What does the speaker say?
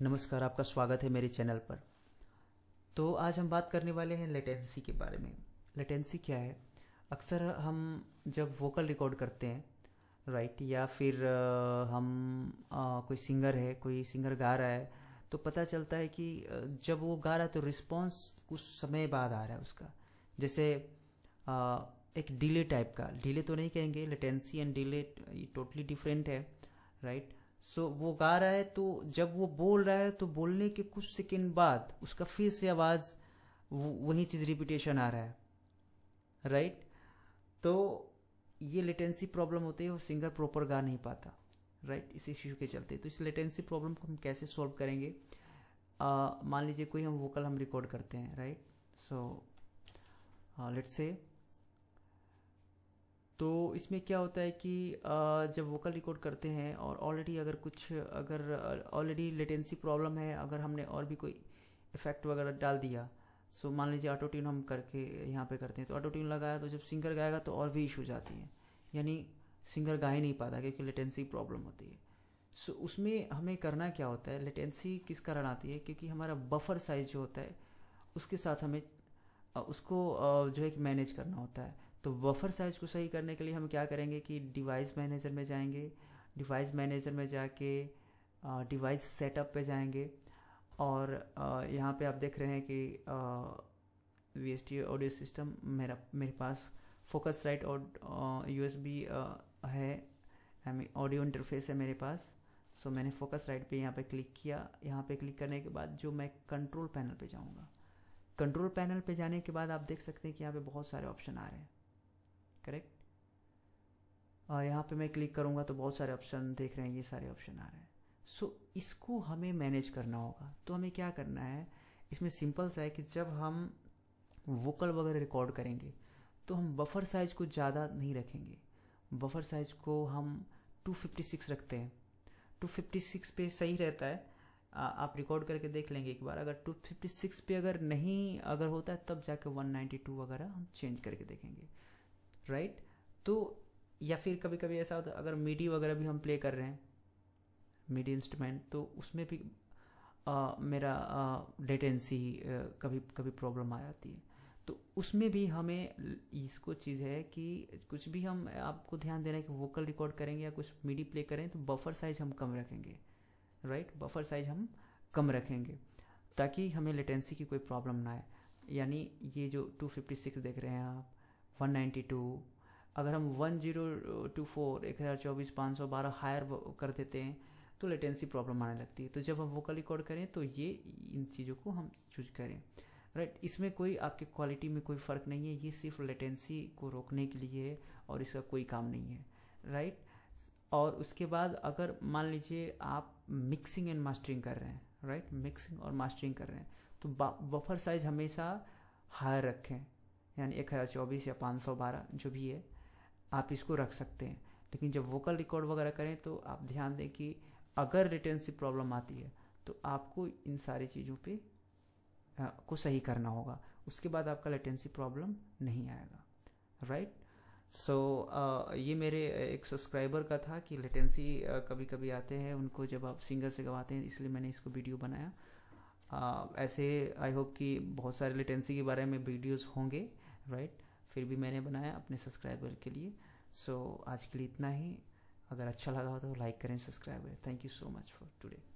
नमस्कार आपका स्वागत है मेरे चैनल पर तो आज हम बात करने वाले हैं लेटेंसी के बारे में लेटेंसी क्या है अक्सर हम जब वोकल रिकॉर्ड करते हैं राइट या फिर हम आ, कोई सिंगर है कोई सिंगर गा रहा है तो पता चलता है कि जब वो गा रहा है तो रिस्पॉन्स कुछ समय बाद आ रहा है उसका जैसे आ, एक डिले टाइप का डिले तो नहीं कहेंगे latency and delay totally different है राइट right? सो so, वो गा रहा है तो जब वो बोल रहा है तो बोलने के कुछ सेकेंड बाद उसका फिर से आवाज़ वही चीज़ रिपीटेशन आ रहा है राइट right? तो ये लेटेंसी प्रॉब्लम होती है और सिंगर प्रॉपर गा नहीं पाता राइट right? इस इश्यू के चलते तो इस लेटेंसी प्रॉब्लम को हम कैसे सॉल्व करेंगे मान लीजिए कोई हम वोकल हम रिकॉर्ड करते हैं राइट सो लेट्स से तो इसमें क्या होता है कि जब वोकल रिकॉर्ड करते हैं और ऑलरेडी अगर कुछ अगर ऑलरेडी लेटेंसी प्रॉब्लम है अगर हमने और भी कोई इफेक्ट वगैरह डाल दिया सो मान लीजिए ऑटो ट्यून हम करके यहाँ पे करते हैं तो ऑटो ट्यून लगाया तो जब सिंगर गाएगा तो और भी इशू जाती है यानी सिंगर गा ही नहीं पाता क्योंकि लेटेंसी प्रॉब्लम होती है सो उसमें हमें करना क्या होता है लेटेंसी किस कारण आती है क्योंकि हमारा बफर साइज जो होता है उसके साथ हमें उसको जो है कि मैनेज करना होता है तो बफर साइज को सही करने के लिए हम क्या करेंगे कि डिवाइस मैनेजर में जाएंगे डिवाइस मैनेजर में जाके डिवाइस सेटअप पे जाएंगे और यहाँ पे आप देख रहे हैं कि V S T audio system मेरा मेरे पास फोकस राइट और यू एस बी है आई मीन ऑडियो इंटरफेस है मेरे पास सो so, मैंने फोकस राइट पे यहाँ पे क्लिक किया यहाँ पे क्लिक करने के बाद जो मैं कंट्रोल पैनल पे जाऊँगा कंट्रोल पैनल पे जाने के बाद आप देख सकते हैं कि यहाँ पे बहुत सारे ऑप्शन आ रहे हैं करेक्ट यहाँ पे मैं क्लिक करूँगा तो बहुत सारे ऑप्शन देख रहे हैं ये सारे ऑप्शन आ रहे हैं सो so, इसको हमें मैनेज करना होगा तो हमें क्या करना है इसमें सिंपल सा है कि जब हम वोकल वगैरह रिकॉर्ड करेंगे तो हम बफर साइज को ज़्यादा नहीं रखेंगे बफर साइज को हम 256 रखते हैं 256 पे सही रहता है आप रिकॉर्ड करके देख लेंगे एक बार अगर 256 पे अगर नहीं अगर होता है तब जाके 192 वगैरह हम चेंज करके देखेंगे राइट तो या फिर कभी कभी ऐसा होता है अगर मीडी वगैरह भी हम प्ले कर रहे हैं मीडी इंस्ट्रूमेंट तो उसमें भी आ, मेरा डेटेंसी कभी कभी प्रॉब्लम आ जाती है तो उसमें भी हमें इसको चीज़ है कि कुछ भी हम आपको ध्यान देना है कि वोकल रिकॉर्ड करेंगे या कुछ मीडी प्ले करें तो बफर साइज हम कम रखेंगे राइट बफर साइज हम कम रखेंगे ताकि हमें लेटेंसी की कोई प्रॉब्लम ना आए यानी ये जो 256 देख रहे हैं आप 192 अगर हम 1024 1024 512 हायर कर देते हैं तो लेटेंसी प्रॉब्लम आने लगती है तो जब हम वोकल रिकॉर्ड करें तो ये इन चीज़ों को हम चूज करें राइट right, इसमें कोई आपके क्वालिटी में कोई फ़र्क नहीं है ये सिर्फ लेटेंसी को रोकने के लिए है और इसका कोई काम नहीं है राइट right? और उसके बाद अगर मान लीजिए आप मिक्सिंग एंड मास्टरिंग कर रहे हैं राइट मिक्सिंग और मास्टरिंग कर रहे हैं तो बफर साइज हमेशा हायर रखें यानी एक हज़ार चौबीस या पाँच सौ बारह जो भी है आप इसको रख सकते हैं लेकिन जब वोकल रिकॉर्ड वगैरह करें तो आप ध्यान दें कि अगर रिटेंसी प्रॉब्लम आती है तो आपको इन सारी चीज़ों पे आ, को सही करना होगा उसके बाद आपका लेटेंसी प्रॉब्लम नहीं आएगा राइट सो so, uh, ये मेरे uh, एक सब्सक्राइबर का था कि लेटेंसी uh, कभी कभी आते हैं उनको जब आप सिंगर से गवाते हैं इसलिए मैंने इसको वीडियो बनाया uh, ऐसे आई होप कि बहुत सारे लेटेंसी के बारे में वीडियोस होंगे राइट फिर भी मैंने बनाया अपने सब्सक्राइबर के लिए सो so, आज के लिए इतना ही अगर अच्छा लगा हो तो लाइक करें सब्सक्राइब करें thank you so much for today